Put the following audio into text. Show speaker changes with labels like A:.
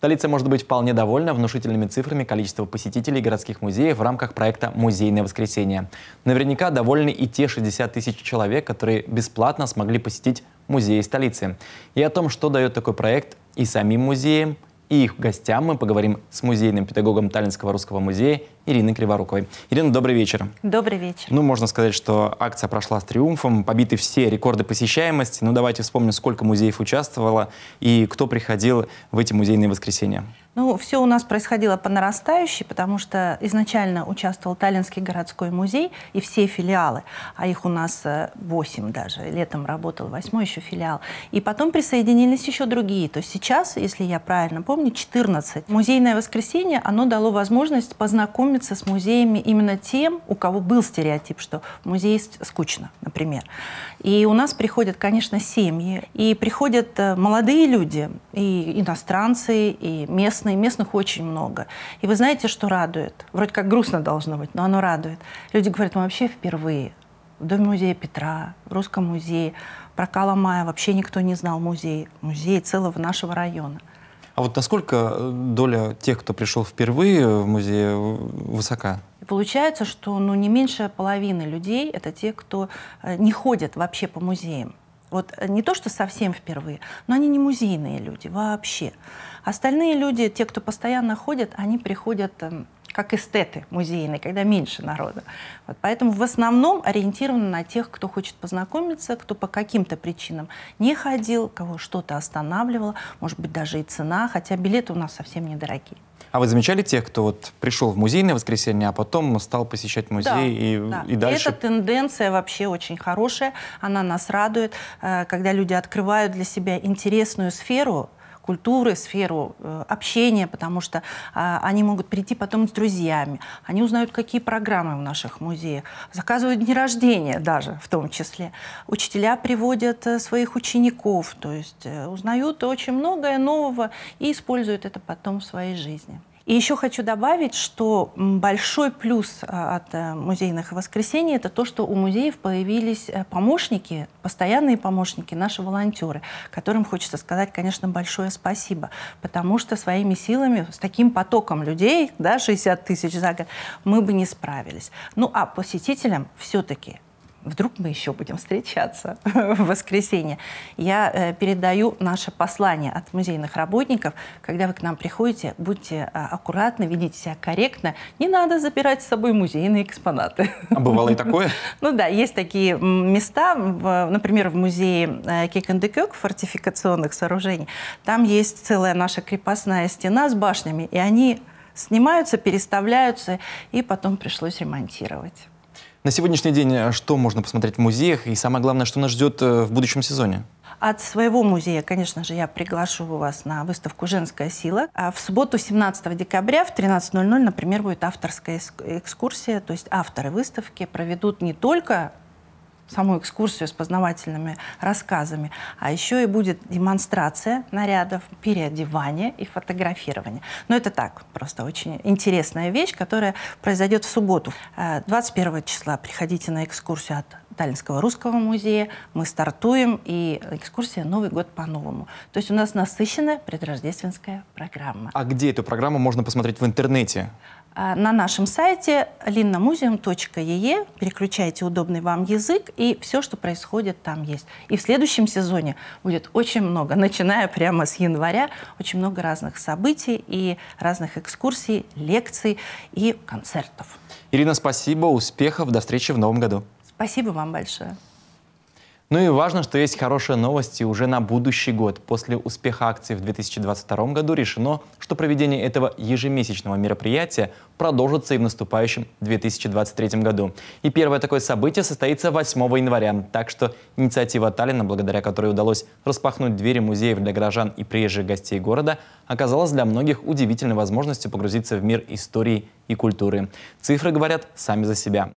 A: Столица может быть вполне довольна внушительными цифрами количества посетителей городских музеев в рамках проекта «Музейное воскресенье». Наверняка довольны и те 60 тысяч человек, которые бесплатно смогли посетить музеи столицы. И о том, что дает такой проект и самим музеям – и их гостям мы поговорим с музейным педагогом Таллинского русского музея Ириной Криворуковой. Ирина, добрый вечер.
B: Добрый вечер.
A: Ну, можно сказать, что акция прошла с триумфом, побиты все рекорды посещаемости. Ну, давайте вспомним, сколько музеев участвовало и кто приходил в эти музейные воскресенья.
B: Ну, все у нас происходило по нарастающей, потому что изначально участвовал Таллинский городской музей и все филиалы, а их у нас 8 э, даже, летом работал восьмой еще филиал. И потом присоединились еще другие. То есть сейчас, если я правильно помню, 14. Музейное воскресенье, оно дало возможность познакомиться с музеями именно тем, у кого был стереотип, что в музее скучно, например. И у нас приходят, конечно, семьи, и приходят э, молодые люди, и иностранцы, и местные местные, местных очень много. И вы знаете, что радует? Вроде как грустно должно быть, но оно радует. Люди говорят, мы вообще впервые в Доме музея Петра, в Русском музее, про Каламая вообще никто не знал музей, музей целого нашего района.
A: А вот насколько э, доля тех, кто пришел впервые в музей, высока?
B: И получается, что ну, не меньше половины людей — это те, кто э, не ходит вообще по музеям. Вот э, не то, что совсем впервые, но они не музейные люди вообще. Остальные люди, те, кто постоянно ходят, они приходят эм, как эстеты музейные, когда меньше народа. Вот поэтому в основном ориентировано на тех, кто хочет познакомиться, кто по каким-то причинам не ходил, кого что-то останавливало, может быть, даже и цена, хотя билеты у нас совсем недорогие.
A: А вы замечали тех, кто вот пришел в музей на воскресенье, а потом стал посещать музей да, и, да. и дальше? Эта
B: тенденция вообще очень хорошая, она нас радует, э, когда люди открывают для себя интересную сферу, культуры, сферу э, общения, потому что а, они могут прийти потом с друзьями, они узнают, какие программы в наших музеях, заказывают дни рождения даже в том числе. Учителя приводят э, своих учеников, то есть э, узнают очень многое нового и используют это потом в своей жизни. И еще хочу добавить, что большой плюс а, от э, музейных воскресений – это то, что у музеев появились э, помощники, постоянные помощники, наши волонтеры, которым хочется сказать, конечно, большое спасибо, потому что своими силами с таким потоком людей, да, 60 тысяч за год, мы бы не справились. Ну а посетителям все-таки – вдруг мы еще будем встречаться в воскресенье. Я э, передаю наше послание от музейных работников. Когда вы к нам приходите, будьте э, аккуратны, ведите себя корректно. Не надо забирать с собой музейные экспонаты. А бывало и такое? Ну да, есть такие места, в, например, в музее э, Кекендекёк фортификационных сооружений. Там есть целая наша крепостная стена с башнями, и они снимаются, переставляются, и потом пришлось ремонтировать.
A: На сегодняшний день э, что можно посмотреть в музеях и самое главное, что нас ждет э, в будущем сезоне?
B: От своего музея, конечно же, я приглашу вас на выставку «Женская сила». А в субботу 17 декабря в 13.00, например, будет авторская экскурсия, то есть авторы выставки проведут не только саму экскурсию с познавательными рассказами, а еще и будет демонстрация нарядов, переодевание и фотографирование. Но это так, просто очень интересная вещь, которая произойдет в субботу. 21 э, числа приходите на экскурсию от Таллинского русского музея. Мы стартуем, и экскурсия «Новый год по-новому». То есть у нас насыщенная предрождественская программа.
A: А где эту программу можно посмотреть в интернете?
B: А, на нашем сайте linnamuseum.ee переключайте удобный вам язык, и все, что происходит, там есть. И в следующем сезоне будет очень много, начиная прямо с января, очень много разных событий и разных экскурсий, лекций и концертов.
A: Ирина, спасибо, успехов, до встречи в новом году.
B: Спасибо вам большое.
A: Ну и важно, что есть хорошие новости уже на будущий год. После успеха акции в 2022 году решено, что проведение этого ежемесячного мероприятия продолжится и в наступающем 2023 году. И первое такое событие состоится 8 января. Так что инициатива Таллина, благодаря которой удалось распахнуть двери музеев для горожан и приезжих гостей города, оказалась для многих удивительной возможностью погрузиться в мир истории и культуры. Цифры говорят сами за себя.